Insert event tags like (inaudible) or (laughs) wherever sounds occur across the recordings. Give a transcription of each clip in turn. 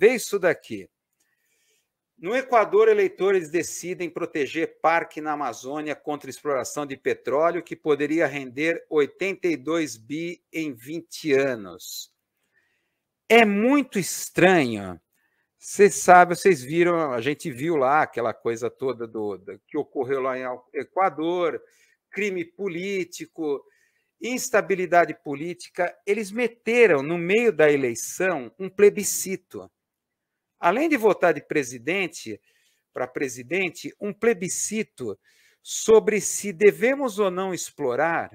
Vê isso daqui. No Equador, eleitores decidem proteger parque na Amazônia contra exploração de petróleo, que poderia render 82 bi em 20 anos. É muito estranho. Vocês sabem, vocês viram, a gente viu lá aquela coisa toda do, do que ocorreu lá em Equador, crime político, instabilidade política. Eles meteram no meio da eleição um plebiscito além de votar de presidente para presidente, um plebiscito sobre se devemos ou não explorar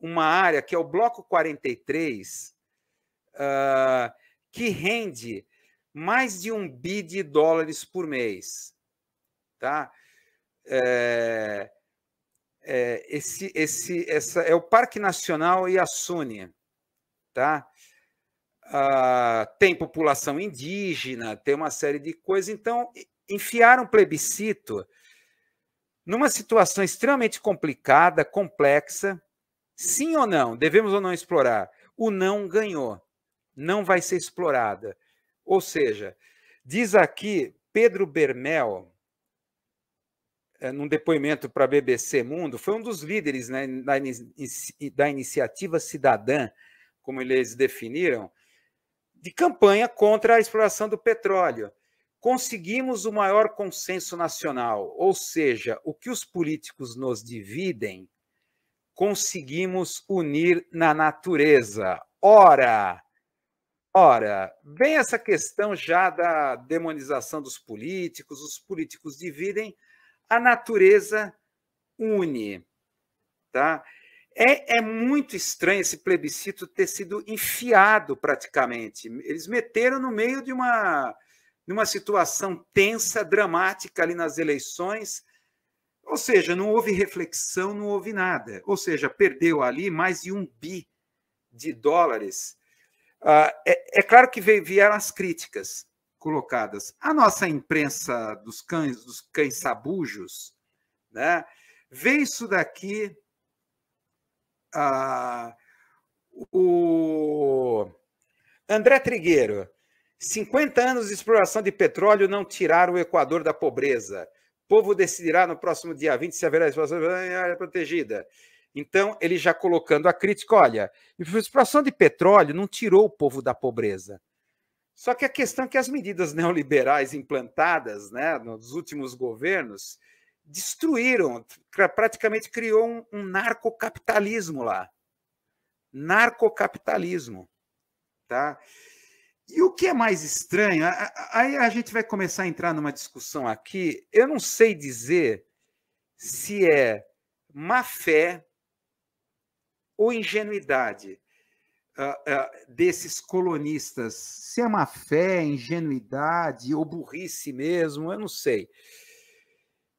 uma área que é o Bloco 43, uh, ah, que rende mais de um bi de dólares por mês. Tá? É, é, esse, esse, essa é o Parque Nacional Yasuni, tá? Ah, tem população indígena, tem uma série de coisas. Então, enfiar um plebiscito numa situação extremamente complicada, complexa, sim ou não, devemos ou não explorar? O não ganhou, não vai ser explorada. Ou seja, diz aqui Pedro Bermel, eh, num depoimento para a BBC Mundo, foi um dos líderes né, da, da iniciativa cidadã, como eles definiram, de campanha contra a exploração do petróleo. Conseguimos o maior consenso nacional, ou seja, o que os políticos nos dividem, conseguimos unir na natureza. Ora, Ora, bem essa questão já da demonização dos políticos, os políticos dividem, a natureza une, tá? É, é muito estranho esse plebiscito ter sido enfiado praticamente. Eles meteram no meio de uma, de uma situação tensa, dramática ali nas eleições. Ou seja, não houve reflexão, não houve nada. Ou seja, perdeu ali mais de um bi de dólares. Ah, é, é, claro que vieram as críticas colocadas. A nossa imprensa dos cães, dos cães sabujos, né, vê isso daqui ah, o André Trigueiro, 50 anos de exploração de petróleo não tiraram o Equador da pobreza. O povo decidirá no próximo dia 20 se haverá exploração área protegida. Então, ele já colocando a crítica, olha, a exploração de petróleo não tirou o povo da pobreza. Só que a questão é que as medidas neoliberais implantadas né, nos últimos governos destruíram, praticamente criou um, um narcocapitalismo lá. Narcocapitalismo. Tá? E o que é mais estranho, aí a gente vai começar a entrar numa discussão aqui. Eu não sei dizer se é má fé ou ingenuidade ah, ah, desses colonistas. Se é má fé, ingenuidade ou burrice mesmo, eu não sei.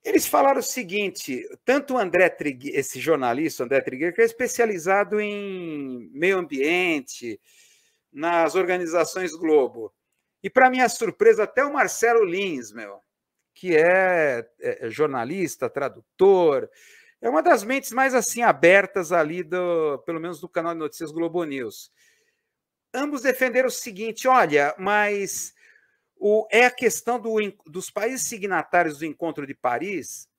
Eles falaram o seguinte: tanto o André Trigue, esse jornalista, André Trigueiro, que é especializado em meio ambiente, nas organizações Globo. E, para minha surpresa, até o Marcelo Lins, meu, que é, é, é, jornalista, tradutor, é uma das mentes mais assim abertas ali, do, pelo menos do canal de notícias Globo News. Ambos defenderam o seguinte: olha, mas o, é a questão do, dos países signatários do Encontro de Paris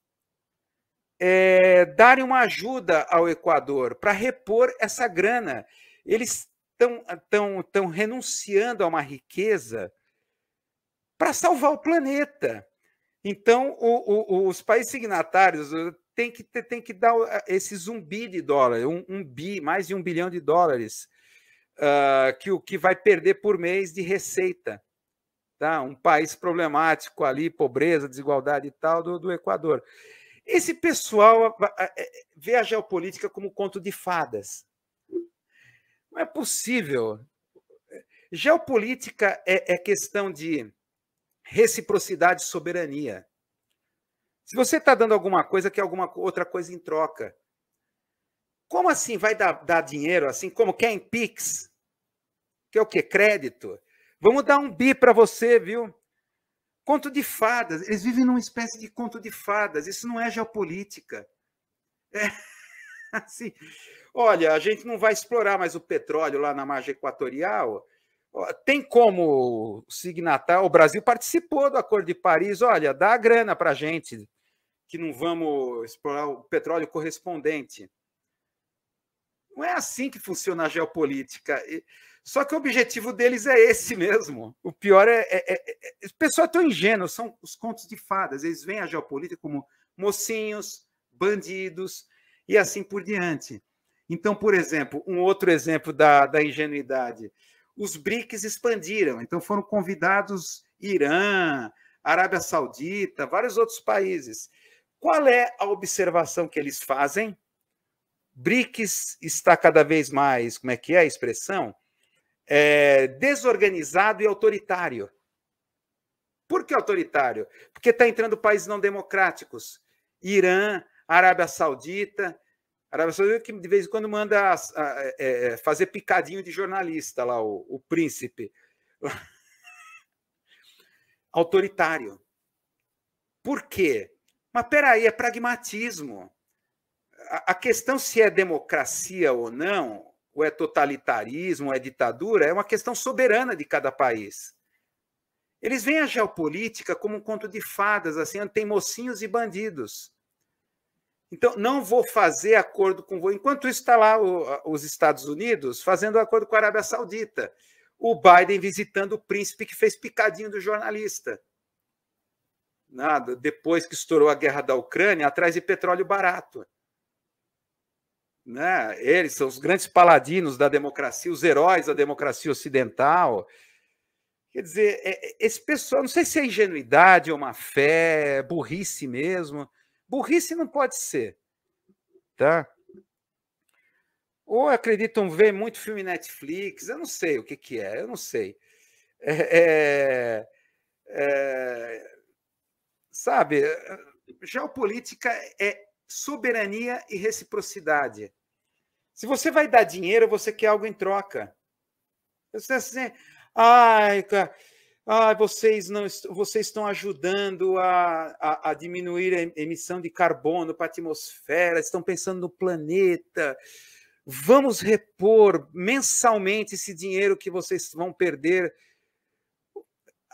é, darem uma ajuda ao Equador para repor essa grana. Eles estão renunciando a uma riqueza para salvar o planeta. Então, o, o, os países signatários eh, têm que, têm que dar eh, esse zumbi de dólar, um, um bi, mais de um bilhão de dólares, uh, que o que vai perder por mês de receita tá? um país problemático ali, pobreza, desigualdade e tal, do, do Equador. Esse pessoal é, vê a geopolítica como conto de fadas. Não é possível. Geopolítica é, é questão de reciprocidade e soberania. Se você está dando alguma coisa, quer alguma outra coisa em troca. Como assim vai dar, dar dinheiro assim? Como quer em Pix? Que é o quê? Crédito? Vamos dar um bi para você, viu? Conto de fadas. Eles vivem numa espécie de conto de fadas. Isso não é geopolítica. É (laughs) assim. Olha, a gente não vai explorar mais o petróleo lá na margem equatorial. Tem como signatar, o Brasil participou do Acordo de Paris. Olha, dá a grana para a gente, que não vamos explorar o petróleo correspondente. Não é assim que funciona a geopolítica. Só que o objetivo deles é esse mesmo. O pior é. é, é, é... O pessoal é tão ingênuo, são os contos de fadas. Eles veem a geopolítica como mocinhos, bandidos e assim por diante. Então, por exemplo, um outro exemplo da, da ingenuidade: os BRICS expandiram, então foram convidados Irã, Arábia Saudita, vários outros países. Qual é a observação que eles fazem? BRICS está cada vez mais, como é que é a expressão? É, desorganizado e autoritário. Por que autoritário? Porque está entrando países não democráticos. Irã, Arábia Saudita. Arábia Saudita que de vez em quando manda a, ah, a, é, é, é, fazer picadinho de jornalista lá, o, o príncipe. (laughs) autoritário. Por quê? Mas peraí, é pragmatismo a questão se é democracia ou não, ou é totalitarismo, ou é ditadura, é uma questão soberana de cada país. Eles veem a geopolítica como um conto de fadas, assim, onde tem mocinhos e bandidos. Então, não vou fazer acordo com você. Enquanto isso, está lá o, os Estados Unidos fazendo acordo com a Arábia Saudita. O Biden visitando o príncipe que fez picadinho do jornalista. Nada, depois que estourou a guerra da Ucrânia, atrás de petróleo barato. Né? Eles são os grandes paladinos da democracia, os heróis da democracia ocidental. Quer dizer, é, é, esse pessoal, não sei se é ingenuidade ou má fé, é burrice mesmo. Burrice não pode ser, tá? Ou acreditam ver muito filme Netflix, eu não sei o que, que é, eu não sei. É, é, é, sabe, geopolítica é soberania e reciprocidade. Se você vai dar dinheiro, você quer algo em troca. Você assim, ai, cara, ai vocês não, vocês estão ajudando a, a, a diminuir a emissão de carbono para a atmosfera, estão pensando no planeta. Vamos repor mensalmente esse dinheiro que vocês vão perder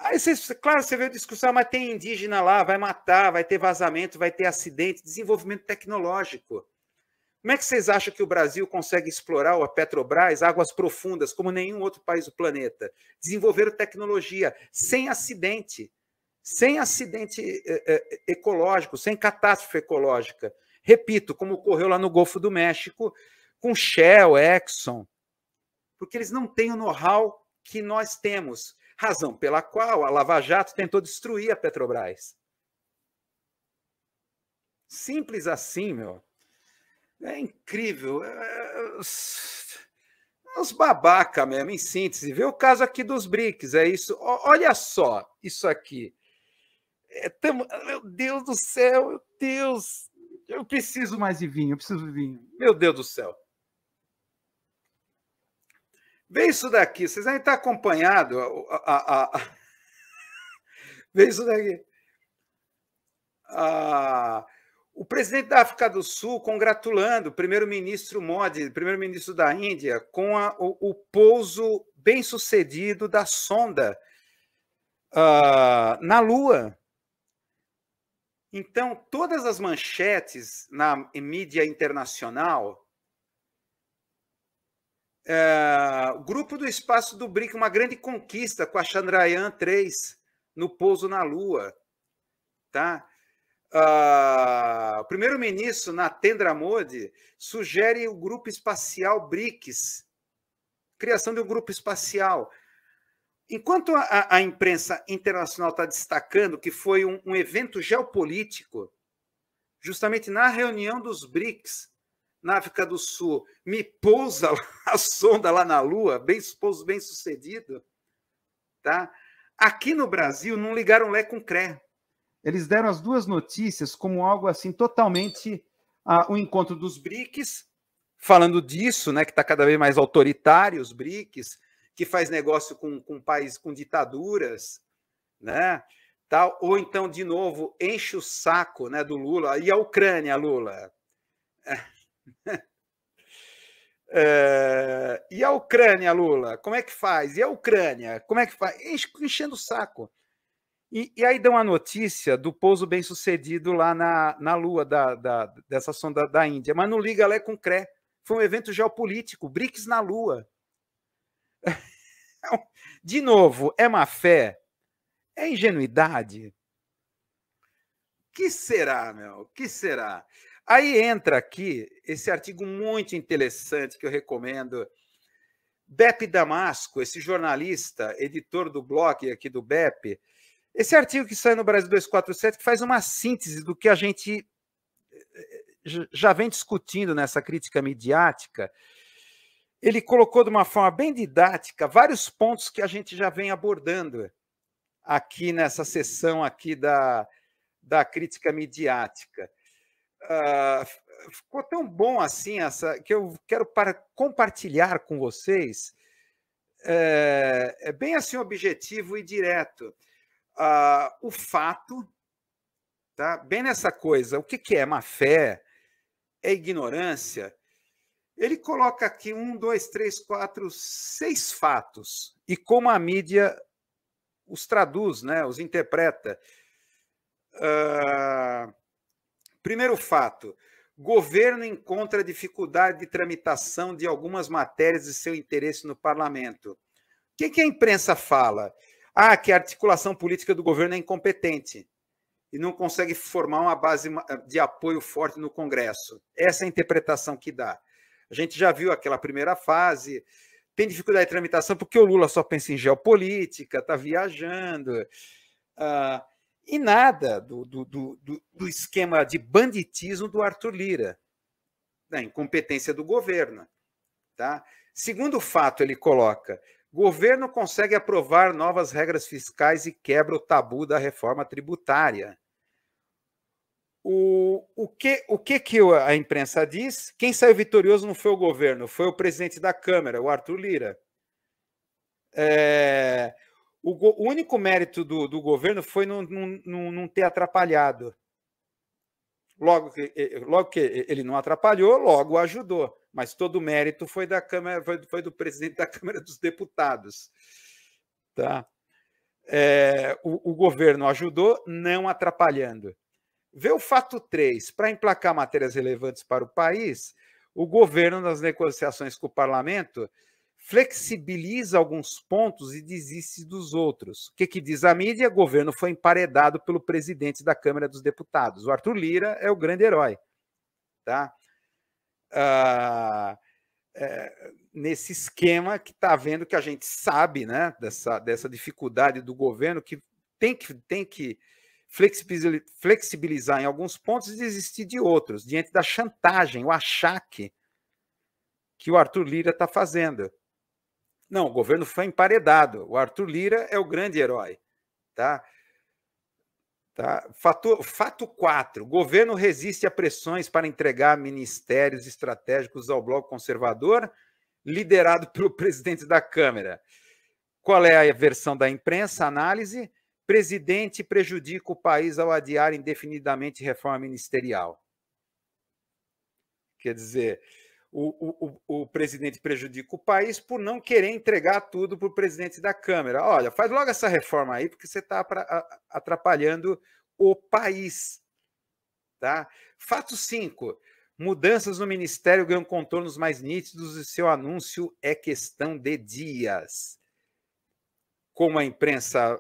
Aí claro, você vê a discussão, ah, mas tem indígena lá, vai matar, vai ter vazamento, vai ter acidente, desenvolvimento tecnológico. Como é que vocês acham que o Brasil consegue explorar a Petrobras, águas profundas, como nenhum outro país do planeta? desenvolver tecnologia sem acidente, sem acidente eh, eh, ecológico, sem catástrofe ecológica. Repito, como ocorreu lá no Golfo do México, com Shell, Exxon, porque eles não têm o know-how que nós temos razão pela qual a Lava Jato tentou destruir a Petrobras. Simples assim, meu. É incrível. É... Os é, é babaca mesmo, em síntese. Vê o caso aqui dos BRICS, é isso. Olha só isso aqui. É tamo... Meu Deus do céu, meu Deus. Eu preciso mais de vinho, eu preciso de vinho. Meu Deus do céu. Vê isso daqui, vocês devem estar acompanhados A, a, a... (laughs) Vê isso daqui. o presidente da África do Sul congratulando o primeiro-ministro Modi, primeiro-ministro da Índia, com a, o, o, pouso bem-sucedido da sonda ah, na Lua. Então, todas as manchetes na mídia internacional é, grupo do espaço do BRIC, uma grande conquista com a Chandrayaan 3 no pouso na Lua. Tá? Uh, o primeiro-ministro, Natendra Modi, sugere o grupo espacial BRICS, criação de um grupo espacial. Enquanto a, a imprensa internacional está destacando que foi um, um evento geopolítico, justamente na reunião dos BRICS, na África do Sul, me pousa (laughs) a sonda lá na Lua, bem pouso bem sucedido, tá? Aqui no Brasil não ligaram Lé com Cré. Eles deram as duas notícias como algo assim totalmente ah, o encontro dos BRICS, falando disso, né, que está cada vez mais autoritário os BRICS, que faz negócio com, com países com ditaduras, né? Tal, ou então, de novo, enche o saco né, do Lula. E a Ucrânia, Lula? (laughs) (laughs) Eh, e a Ucrânia, Lula, como é que faz? E a Ucrânia, como é que faz? Enchendo o saco. E, e aí dão a notícia do pouso bem sucedido lá na, na Lua da, da dessa sonda da Índia, mas não liga lá com CRE. Foi um evento geopolítico, BRICS na Lua. (laughs) De novo, é má fé? É ingenuidade? Que será, meu? Que será? Aí entra aqui esse artigo muito interessante que eu recomendo. Bep Damasco, esse jornalista, editor do blog aqui do Bep, esse artigo que sai no Brasil 247, que faz uma síntese do que a gente eh, já vem discutindo nessa crítica midiática, ele colocou de uma forma bem didática vários pontos que a gente já vem abordando aqui nessa sessão aqui da, da crítica midiática. Ah, ficou tão bom assim essa que eu quero para compartilhar com vocês. É, é bem assim objetivo e direto. Uh, o fato, tá? Bem nessa coisa, o que, que é má fé? É ignorância? Ele coloca aqui um, dois, três, quatro, seis fatos e como a mídia os traduz, né? Os interpreta. Uh, Primeiro fato: governo encontra dificuldade de tramitação de algumas matérias de seu interesse no parlamento. O que, que a imprensa fala? Ah, que a articulação política do governo é incompetente e não consegue formar uma base eh, de apoio forte no Congresso. Essa é a interpretação que dá. A gente já viu aquela primeira fase, tem dificuldade de tramitação porque o Lula só pensa em geopolítica, está viajando. Ah, e nada do, do, do, do esquema de banditismo do Arthur Lira, da incompetência do governo. Tá? Segundo fato, ele coloca: governo consegue aprovar novas regras fiscais e quebra o tabu da reforma tributária. O, o, que, o que, que a imprensa diz? Quem saiu vitorioso não foi o governo, foi o presidente da Câmara, o Arthur Lira. É, o, go, o único mérito do, do governo foi não, não, não ter atrapalhado. Logo que, logo que ele não atrapalhou, logo ajudou. Mas todo o mérito foi da Câmara, foi, foi do presidente da Câmara dos Deputados. Tá? É, o, o governo ajudou, não atrapalhando. Vê o fato 3. Para emplacar matérias relevantes para o país, o governo, nas negociações com o parlamento, flexibiliza alguns pontos e desiste dos outros. O que, que diz a mídia? O governo foi emparedado pelo presidente da Câmara dos Deputados. O Arthur Lira é o grande herói. Tá? Ah, é, nesse esquema que está vendo que a gente sabe né, dessa, dessa dificuldade do governo que tem que, tem que flexibilizar em alguns pontos e desistir de outros, diante da chantagem, o achaque que o Arthur Lira está fazendo. Não, o governo foi emparedado. O Arthur Lira é o grande herói. Tá? Tá? Fator, fato 4. Governo resiste a pressões para entregar ministérios estratégicos ao bloco conservador, liderado pelo (laughs) presidente da Câmara. Qual é a versão da imprensa? Análise. Presidente prejudica o país ao adiar indefinidamente reforma ministerial. Quer dizer, o, o, o presidente prejudica o país por não querer entregar tudo para o presidente da Câmara. Olha, faz logo essa reforma aí, porque você está atrapalhando o país. Tá? Fato 5. Mudanças no Ministério ganham contornos mais nítidos e seu anúncio é questão de dias. Como a imprensa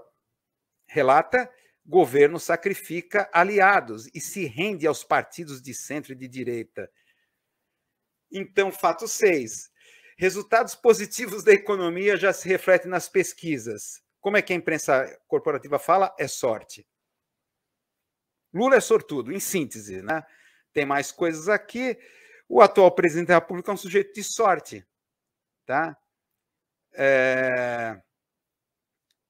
relata, governo sacrifica aliados e se rende aos partidos de centro e de direita. Então, fato 6. Resultados positivos da economia já se refletem nas pesquisas. Como é que a imprensa corporativa fala? É sorte. Lula é sortudo, em síntese, né? Tem mais coisas aqui. O atual presidente da República é um sujeito de sorte, tá? É...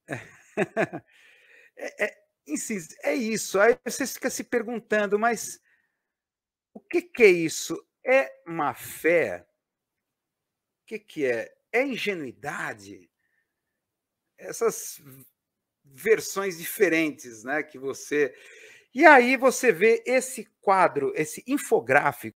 é, (laughs) é, é isso. Aí você fica se perguntando, mas o que, que é isso? É má fé? O que, que é? É ingenuidade? Essas versões diferentes né, que você. E aí você vê esse quadro, esse infográfico